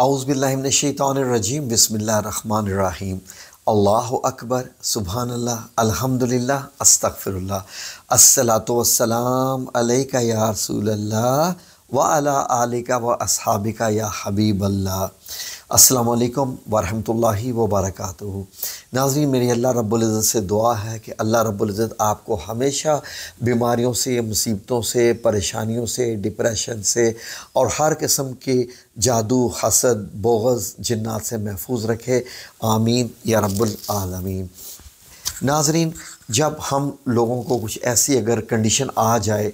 أعوذ بالله من الشيطان الرجيم بسم الله الرحمن الرحيم الله أكبر سبحان الله الحمد لله استغفر الله الصلاة والسلام عليك يا رسول الله व अला आलिका व असहाबिका या हबीब अल्लाह असलकम वरहमल वबरक नाजरीन मेरी अल्लाह रब्ज़त से दुआ है कि अल्लाह रब्ज़त आपको हमेशा बीमारियों से मुसीबतों से परेशानियों से डिप्रेशन से और हर किस्म के जादू हसद बोगज़ जन्ात से महफूज रखे आमीन या रब्लमीन नाजरीन जब हम लोगों को कुछ ऐसी अगर कंडीशन आ जाए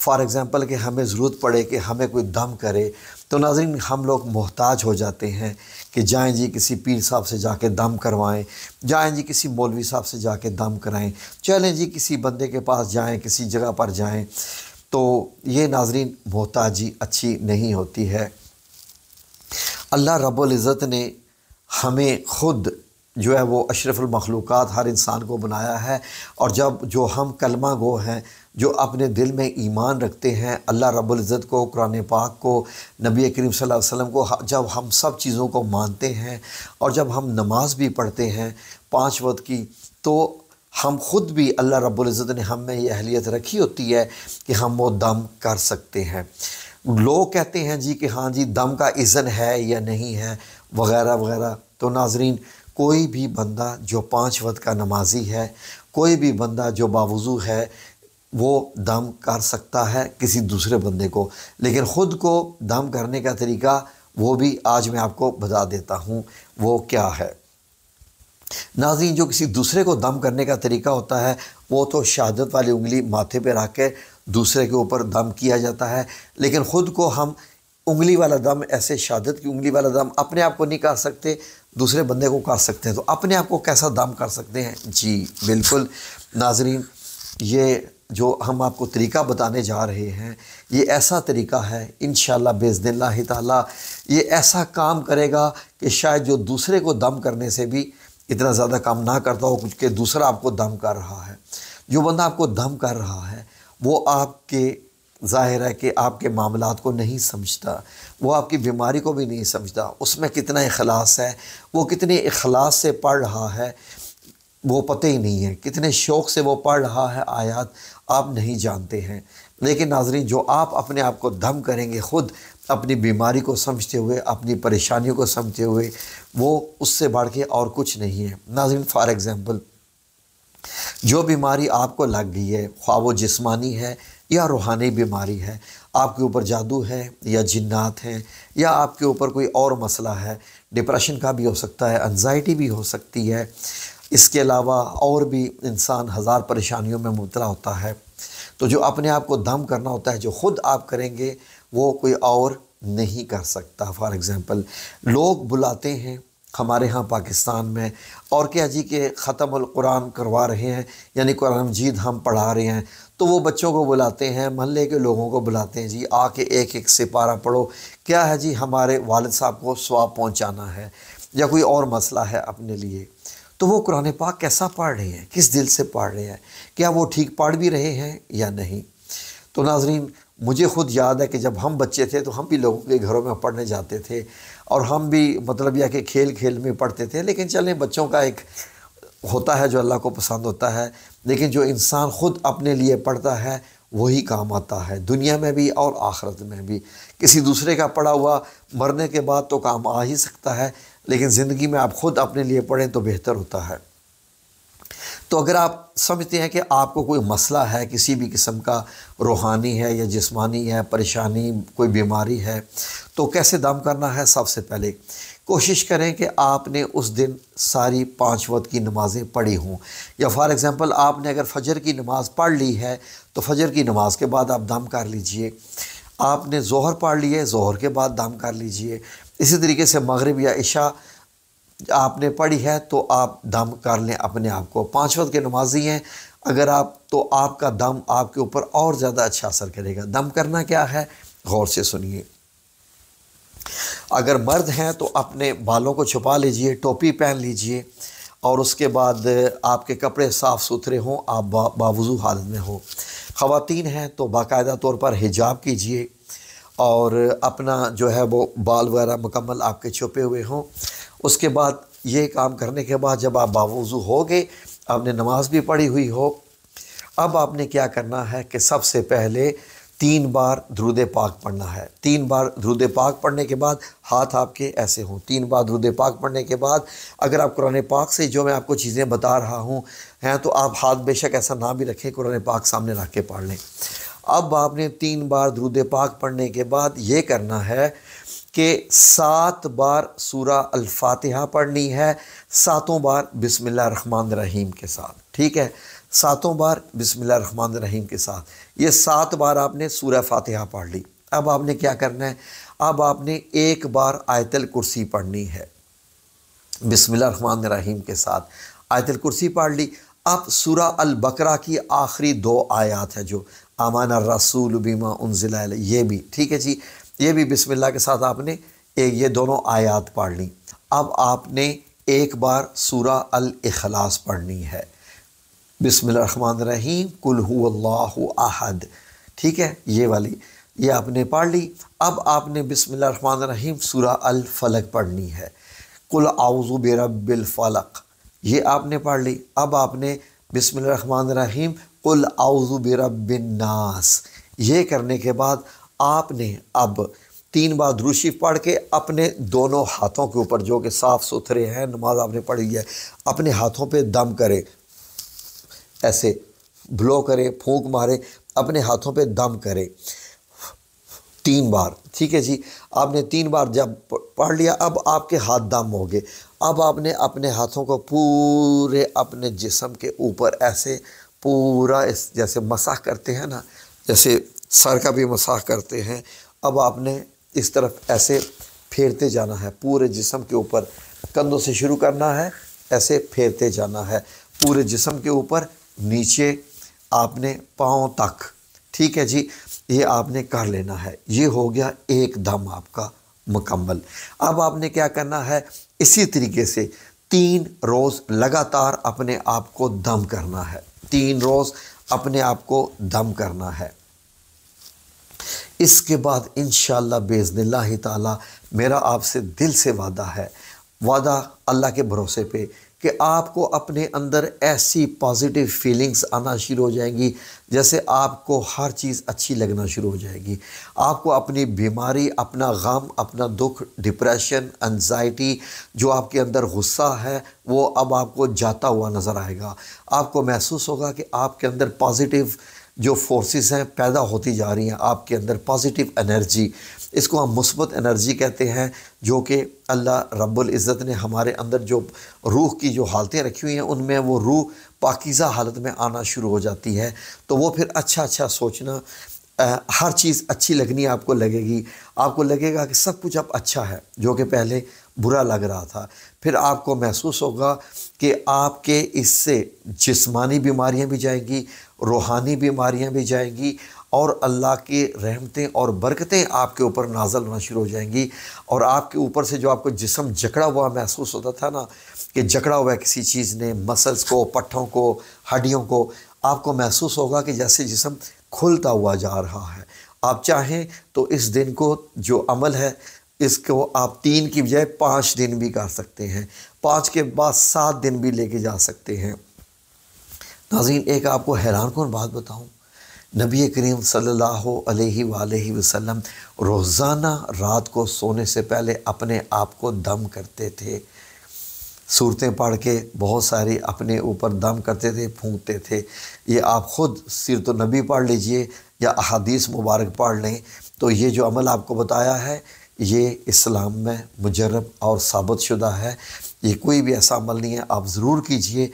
फ़ॉर एग्ज़ाम्पल कि हमें ज़रूरत पड़े कि हमें कोई दम करे तो नाजरीन हम लोग मोहताज हो जाते हैं कि जाएँ जी किसी पीर साहब से जाके दम करवाएं जाएँ जी किसी मौलवी साहब से जाके दम कराएं चलें जी किसी बंदे के पास जाएं किसी जगह पर जाएं तो ये नाजरीन मोहताजी अच्छी नहीं होती है अल्लाह रबुल्ज़त ने हमें ख़ुद जो है वो अशरफुलमखलूक़ात हर इंसान को बनाया है और जब जो हम कलमा गो हैं जो अपने दिल में ईमान रखते हैं अल्लाह रब्ज़त को कुरान पाक को नबी करीम वसल्लम को जब हम सब चीज़ों को मानते हैं और जब हम नमाज भी पढ़ते हैं पाँच वक्त की तो हम ख़ुद भी अल्लाह रबुल्जत ने हम में ये अहलियत रखी होती है कि हम वो दम कर सकते हैं लोग कहते हैं जी कि हाँ जी दम का इज़न है या नहीं है वगैरह वगैरह तो नाजरीन कोई भी बंदा जो पाँच वक्त का नमाजी है कोई भी बंदा जो बावजू है वो दम कर सकता है किसी दूसरे बंदे को लेकिन ख़ुद को दम करने का तरीका वो भी आज मैं आपको बता देता हूँ वो क्या है नाजी जो किसी दूसरे को दम करने का तरीका होता है वो तो शहादत वाली उंगली माथे पे रख के दूसरे के ऊपर दम किया जाता है लेकिन ख़ुद को हम उंगली वाला दम ऐसे शहादत की उंगली वाला दम अपने आप को नहीं कर सकते दूसरे बंदे को कर सकते हैं तो अपने आप को कैसा दम कर सकते हैं जी बिल्कुल नाजरीन ये जो हम आपको तरीका बताने जा रहे हैं ये ऐसा तरीका है इन बेज़दिल्ला ताला ये ऐसा काम करेगा कि शायद जो दूसरे को दम करने से भी इतना ज़्यादा काम ना करता हो कुछ के दूसरा आपको दम कर रहा है जो बंदा आपको दम कर रहा है वो आपके ज़ाहिर है कि आपके मामला को नहीं समझता वो आपकी बीमारी को भी नहीं समझता उसमें कितना अखलास है वो कितने अखलास से पढ़ रहा है वो पता ही नहीं है कितने शौक़ से वो पढ़ रहा है आयात आप नहीं जानते हैं लेकिन नाजरीन जो आप अपने आप को दम करेंगे ख़ुद अपनी बीमारी को समझते हुए अपनी परेशानियों को समझते हुए वो उससे बढ़ के और कुछ नहीं है नाजरीन फ़ार एग्ज़ाम्पल जो बीमारी आपको लग गई है ख्वा वो जिसमानी है या रूहानी बीमारी है आपके ऊपर जादू है या जिन्नात हैं या आपके ऊपर कोई और मसला है डिप्रेशन का भी हो सकता है एनजाइटी भी हो सकती है इसके अलावा और भी इंसान हज़ार परेशानियों में मुबला होता है तो जो अपने आप को दम करना होता है जो ख़ुद आप करेंगे वो कोई और नहीं कर सकता फॉर एग्ज़ाम्पल लोग बुलाते हैं हमारे यहाँ पाकिस्तान में और क्या जी के ख़त्म कुरान करवा रहे हैं यानी कुरान मजीद हम पढ़ा रहे हैं तो वो बच्चों को बुलाते हैं महल्ले के लोगों को बुलाते हैं जी आके एक एक से पारा पढ़ो क्या है जी हमारे वालद साहब को स्वाब पहुँचाना है या कोई और मसला है अपने लिए तो वो कुरान पाक कैसा पढ़ रहे हैं किस दिल से पढ़ रहे हैं क्या वो ठीक पढ़ भी रहे हैं या नहीं तो नाजरीन मुझे खुद याद है कि जब हम बच्चे थे तो हम भी लोगों के घरों में पढ़ने जाते थे और हम भी मतलब यह कि खेल खेल में पढ़ते थे लेकिन चलें बच्चों का एक होता है जो अल्लाह को पसंद होता है लेकिन जो इंसान ख़ुद अपने लिए पढ़ता है वही काम आता है दुनिया में भी और आखरत में भी किसी दूसरे का पढ़ा हुआ मरने के बाद तो काम आ ही सकता है लेकिन ज़िंदगी में आप ख़ुद अपने लिए पढ़ें तो बेहतर होता है तो अगर आप समझते हैं कि आपको कोई मसला है किसी भी किस्म का रूहानी है या जिस्मानी है परेशानी कोई बीमारी है तो कैसे दम करना है सबसे पहले कोशिश करें कि आपने उस दिन सारी पाँच वक्त की नमाज़ें पढ़ी हों या फॉर एग्ज़ाम्पल आपने अगर फजर की नमाज़ पढ़ ली है तो फजर की नमाज़ के बाद आप दम कर लीजिए आपने जोहर पढ़ लिया जोहर के बाद दाम कर लीजिए इसी तरीके से मगरब या इशा आपने पढ़ी है तो आप दम कर लें अपने आप को पाँच वक्त के नमाजी हैं अगर आप तो आपका दम आपके ऊपर और ज़्यादा अच्छा असर करेगा दम करना क्या है गौर से सुनिए अगर मर्द हैं तो अपने बालों को छुपा लीजिए टोपी पहन लीजिए और उसके बाद आपके कपड़े साफ़ सुथरे हों आप बा, बावजू हालत में हों ख़वातीन हैं तो बाकायदा तौर पर हिजाब कीजिए और अपना जो है वो बाल वगैरह मुकम्मल आपके छुपे हुए हों उसके बाद ये काम करने के बाद जब आप बावजू हो गए आपने नमाज भी पढ़ी हुई हो अब आपने क्या करना है कि सबसे पहले तीन बार ध्रुद पाक पढ़ना है तीन बार ध्रुद पाक पढ़ने के बाद हाथ आपके ऐसे हों तीन बार ध्रुद पाक पढ़ने के बाद अगर आप कुरान पाक से जो मैं आपको चीज़ें बता रहा हूँ हैं तो आप हाथ बेशक ऐसा ना भी रखें कुरान पाक सामने रख के पढ़ लें अब आपने तीन बार ध्रुद पाक पढ़ने के बाद ये करना है कि सात बार सूरा अलफातहा पढ़नी है सातों बार बिसमिल्ल रहीम के साथ ठीक है सातों बार बिसमान रहीम के साथ ये सात बार आपने सूर्य फातिहा पढ़ ली अब आपने क्या करना है अब आपने एक बार आयतल कुर्सी पढ़नी है रहमान रहीम के साथ आयतल कुर्सी पढ़ ली अब सूरा अल बकरा की आखिरी दो आयात है जो अमाना रसूल बीमा उनजिला ये भी ठीक है जी ये भी बिसमिल्ला के साथ आपने ये दोनों आयात पढ़ ली अब आपने एक बार सूरा अल अखलास पढ़नी है बिसमान रहीम कुल आहद ठीक है ये वाली ये आपने पढ़ ली अब आपने बिसमान रहीम सूरा अल फलक पढ़नी है कुल आउज़ु बिरबिल फलक ये आपने पढ़ ली अब आपने बिसमान रहीम कुल आउज़ु बिरबिन नास ये करने के बाद आपने अब तीन बार द्रुशी पढ़ के अपने दोनों हाथों के ऊपर जो कि साफ़ सुथरे हैं नमाज आपने पढ़ी है अपने हाथों पे दम करें ऐसे ब्लो करे फूंक मारे अपने हाथों पे दम करे तीन बार ठीक है जी आपने तीन बार जब पढ़ लिया अब आपके हाथ दम हो गए अब आपने अपने हाथों को पूरे अपने जिसम के ऊपर ऐसे पूरा इस जैसे मसाह करते हैं ना जैसे सर का भी मसाह करते हैं अब आपने इस तरफ ऐसे फेरते जाना है पूरे जिसम के ऊपर कंधों से शुरू करना है ऐसे फेरते जाना है पूरे जिसम के ऊपर नीचे आपने पाँव तक ठीक है जी ये आपने कर लेना है ये हो गया एक दम आपका मुकम्मल अब आपने क्या करना है इसी तरीके से तीन रोज़ लगातार अपने आप को दम करना है तीन रोज़ अपने आप को दम करना है इसके बाद इन बेज़न ताला मेरा आपसे दिल से वादा है वादा अल्लाह के भरोसे पे कि आपको अपने अंदर ऐसी पॉजिटिव फीलिंग्स आना शुरू हो जाएंगी जैसे आपको हर चीज़ अच्छी लगना शुरू हो जाएगी आपको अपनी बीमारी अपना गम अपना दुख डिप्रेशन एनजाइटी जो आपके अंदर गुस्सा है वो अब आपको जाता हुआ नज़र आएगा आपको महसूस होगा कि आपके अंदर पॉजिटिव जो फोर्सेस हैं पैदा होती जा रही हैं आपके अंदर पॉजिटिव एनर्जी इसको हम मुस्बत एनर्जी कहते हैं जो कि अल्लाह रब्बुल इज़्ज़त ने हमारे अंदर जो रूह की जो हालतें रखी हुई हैं उनमें वो रूह पाकिज़ा हालत में आना शुरू हो जाती है तो वो फिर अच्छा अच्छा सोचना हर चीज़ अच्छी लगनी आपको लगेगी आपको लगेगा कि सब कुछ अब अच्छा है जो कि पहले बुरा लग रहा था फिर आपको महसूस होगा कि आपके इससे जिस्मानी बीमारियां भी जाएंगी रूहानी बीमारियां भी जाएंगी और अल्लाह की रहमतें और बरकतें आपके ऊपर नाजल होना शुरू हो जाएंगी और आपके ऊपर से जो आपको जिसम जकड़ा हुआ महसूस होता था ना कि जकड़ा हुआ किसी चीज़ ने मसल्स को पट्ठों को हड्डियों को आपको महसूस होगा कि जैसे जिसम खुलता हुआ जा रहा है आप चाहें तो इस दिन को जो अमल है इसको आप तीन की बजाय पाँच दिन भी कर सकते हैं पाँच के बाद सात दिन भी लेके जा सकते हैं नाजीन एक आपको हैरान कौन बात बताऊँ नबी करीम अलैहि सल्ला वसल्लम रोज़ाना रात को सोने से पहले अपने आप को दम करते थे सूरतें पढ़ के बहुत सारी अपने ऊपर दम करते थे फूंकते थे ये आप ख़ुद सीरत नबी पढ़ लीजिए या अहादीस मुबारक पढ़ लें तो ये जो अमल आपको बताया है ये इस्लाम में मुजरब और साबित शुदा है ये कोई भी ऐसा अमल नहीं है आप ज़रूर कीजिए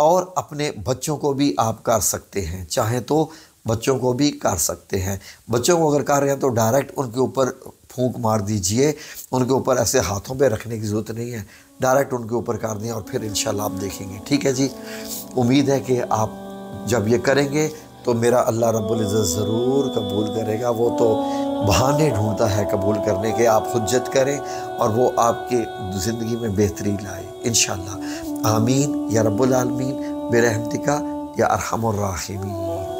और अपने बच्चों को भी आप कर सकते हैं चाहें तो बच्चों को भी कर सकते हैं बच्चों को अगर कर रहे हैं तो डायरेक्ट उनके ऊपर फूंक मार दीजिए उनके ऊपर ऐसे हाथों पे रखने की ज़रूरत नहीं है डायरेक्ट उनके ऊपर कर दें और फिर इन आप देखेंगे ठीक है जी उम्मीद है कि आप जब ये करेंगे तो मेरा अल्लाह रब्ज़त ज़रूर कबूल करेगा वो तो बहाने ढूंढता है कबूल करने के आप हजत करें और वो आपके ज़िंदगी में बेहतरी लाए इन आमीन या रब्लमीन बेरहमतिका या अरहमर्राहिमीन